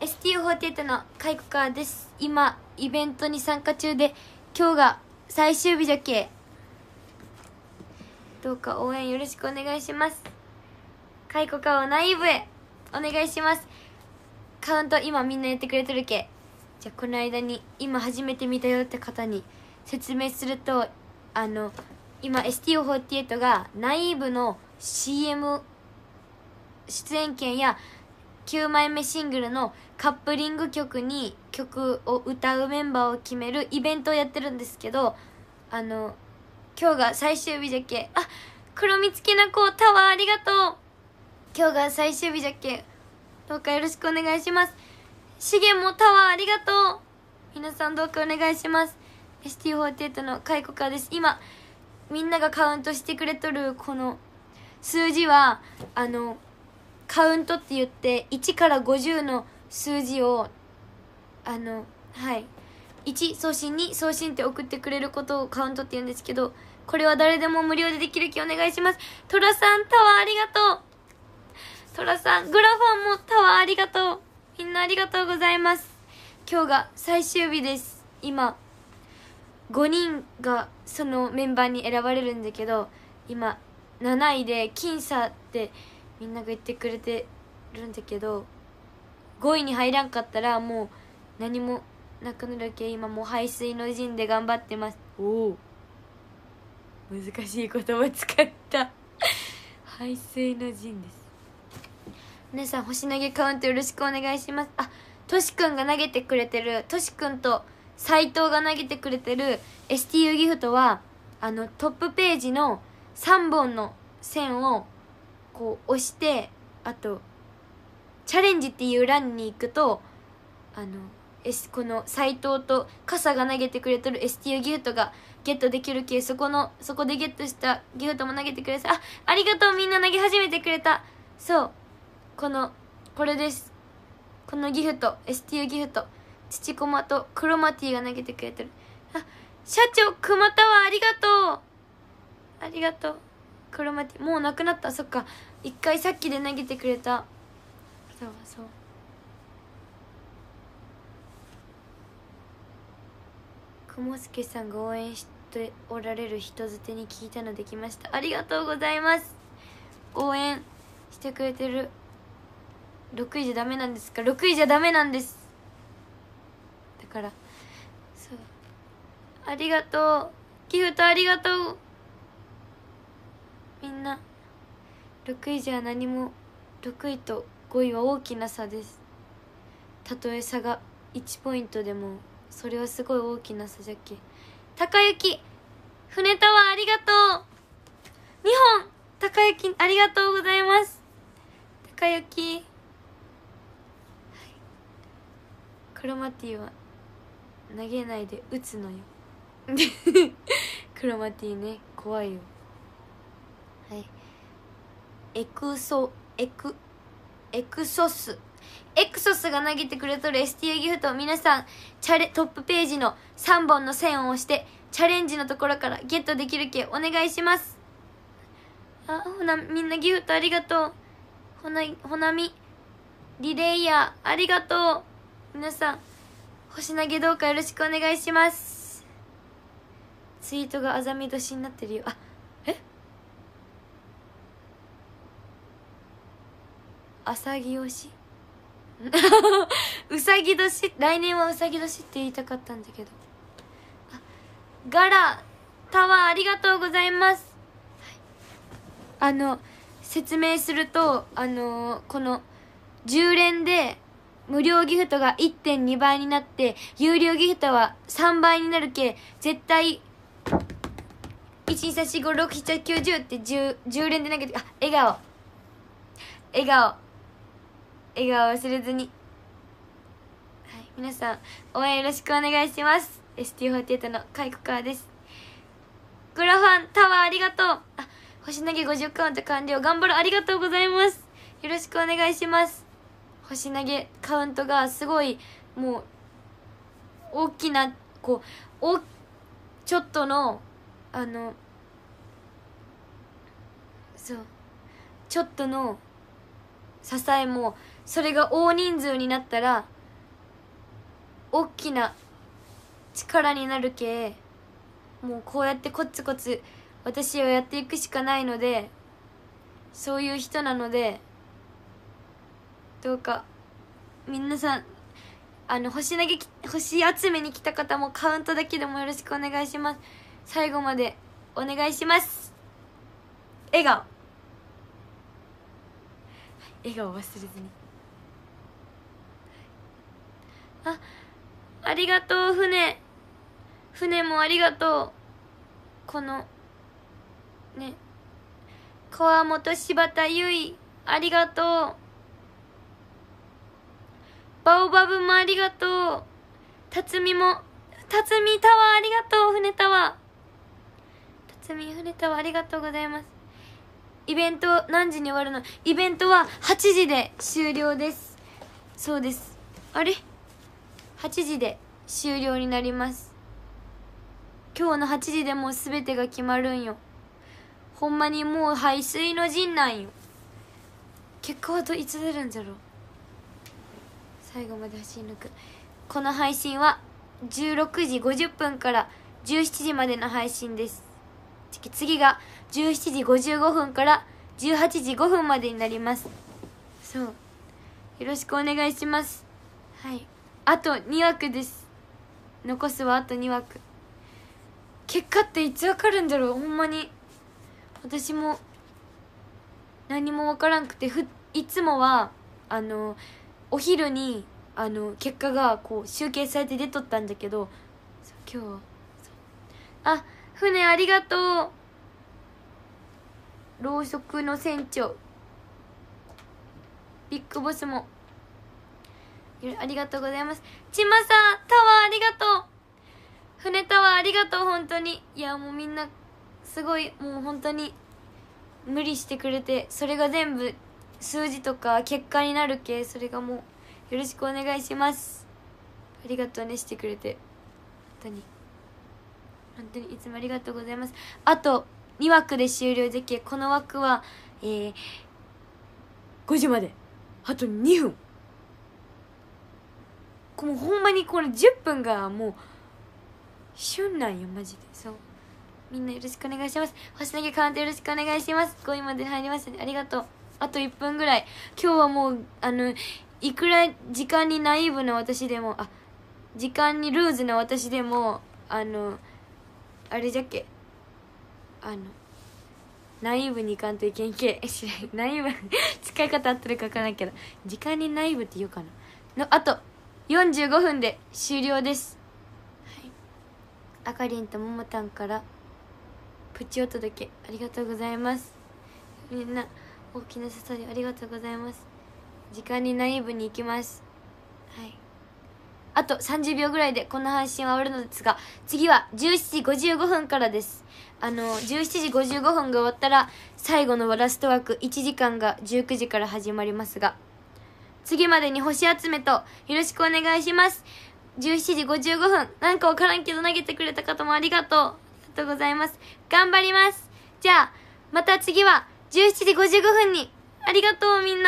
STU48 の海子川です今イベントに参加中で今日が最終日じゃけどうか応援よろしくお願いします海子川をナイブへお願いしますカウント今みんなやってくれてるけじゃあこの間に今初めて見たよって方に説明するとあの今 STO48 がナイーブの CM 出演権や9枚目シングルのカップリング曲に曲を歌うメンバーを決めるイベントをやってるんですけどあの今日が最終日じゃっけあ黒みつきな子タワーありがとう今日が最終日じゃっけどうかよろしくお願いしますしげもタワーありがとう皆さんどうかお願いします ST48 の解雇コです今みんながカウントしてくれとるこの数字はあのカウントって言って1から50の数字をあのはい1送信2送信って送ってくれることをカウントって言うんですけどこれは誰でも無料でできる気お願いしますトラさんタワーありがとうトラさんグラファンもタワーありがとうみんなありがとうございます今日が最終日です今5人がそのメンバーに選ばれるんだけど今7位で僅差ってみんなが言ってくれてるんだけど5位に入らんかったらもう何もなくなるけ今もう排水の陣で頑張ってますおお難しい言葉使った 排水の陣です皆さん星投げカウントよろしくお願いしますあとしくんが投げてくれてるとしくんと斎藤が投げてくれてる STU ギフトはあのトップページの3本の線をこう押してあとチャレンジっていう欄に行くとあの、S、この斎藤と傘が投げてくれとる STU ギフトがゲットできるけそこのそこでゲットしたギフトも投げてくれてあありがとうみんな投げ始めてくれたそうこのこれですこのギフト STU ギフト父駒とクロマティが投げてくれてるあ社長熊田はありがとうありがとうクロマティもうなくなったそっか一回さっきで投げてくれたそうそう雲助さんが応援しておられる人づてに聞いたのできましたありがとうございます応援してくれてる6位じゃダメなんですか6位じゃダメなんですだからそうありがとうギフトありがとうみんな6位じゃ何も6位と5位は大きな差ですたとえ差が1ポイントでもそれはすごい大きな差じゃっけ高雪船タワーありがとう2本高雪ありがとうございます高雪、はい、クロマティは投げないで打つのよ クロマティね怖いよエクソエクエクソスエクソスが投げてくれとる STU ギフトを皆さんチャレトップページの3本の線を押してチャレンジのところからゲットできるけお願いしますあほなみんなギフトありがとうほなほなみリレイヤーありがとう皆さん星投げどうかよろしくお願いしますツイートがあざみ年になってるよあ浅木推し うさぎ年来年はうさぎ年って言いたかったんだけどあガラタワーありがとうございます、はい、あの説明するとあのー、この10連で無料ギフトが1.2倍になって有料ギフトは3倍になるけ絶対123456790って 10, 10連で投げてあ笑顔笑顔笑顔を忘れずにはい皆さん応援よろしくお願いします ST48 の海イ川ですグラファンタワーありがとうあ星投げ50カウント完了頑張るありがとうございますよろしくお願いします星投げカウントがすごいもう大きなこうおちょっとのあのそうちょっとの支えもそれが大人数になったら大きな力になるけもうこうやってコツコツ私をやっていくしかないのでそういう人なのでどうか皆さんあの星投げ星集めに来た方もカウントだけでもよろしくお願いします最後までお願いします笑顔笑顔忘れずにあありがとう船船もありがとうこのね河本柴田結衣ありがとうバオバブもありがとう辰巳も辰巳タワーありがとう船タワー辰巳船タワーありがとうございますイベント何時に終わるのイベントは8時で終了ですそうですあれ8時で終了になります今日の8時でもう全てが決まるんよほんまにもう排水の陣なんよ結果はどいつ出るんじゃろう最後まで走り抜くこの配信は16時50分から17時までの配信です次が17時55分から18時5分までになりますそうよろしくお願いしますはいあと2枠です残すはあと2枠結果っていつわかるんだろうほんまに私も何もわからんくてふいつもはあのお昼にあの結果がこう集計されて出とったんだけど今日はあ船ありがとうろうそくの船長ビッグボスもありがとうございますちまさんタワーありがとう船タワーありがとう本当にいやもうみんなすごいもう本当に無理してくれてそれが全部数字とか結果になるけそれがもうよろしくお願いしますありがとうねしてくれて本当に本当にいつもありがとうございますあと2枠で終了できこの枠はえー、5時まであと2分こうほんまにこれ10分がもう旬なんよマジでそうみんなよろしくお願いします星投げカウントよろしくお願いします5位まで入りました、ね、ありがとうあと1分ぐらい今日はもうあのいくら時間にナイーブな私でもあ時間にルーズな私でもあのあれじゃっけあのナイーブにいかんといけんけナイーブ使い方合ってるか分からんけど時間にナイーブって言うかなのあと45分で終了ですはいあかりんとももたんからプチお届けありがとうございますみんな大きな刺さりありがとうございます時間にナイーブに行きますはいあと30秒ぐらいでこの配信は終わるのですが、次は17時55分からです。あの、17時55分が終わったら、最後のラスト枠1時間が19時から始まりますが、次までに星集めとよろしくお願いします。17時55分、なんかわからんけど投げてくれた方もありがとう。ありがとうございます。頑張ります。じゃあ、また次は17時55分に、ありがとうみんな。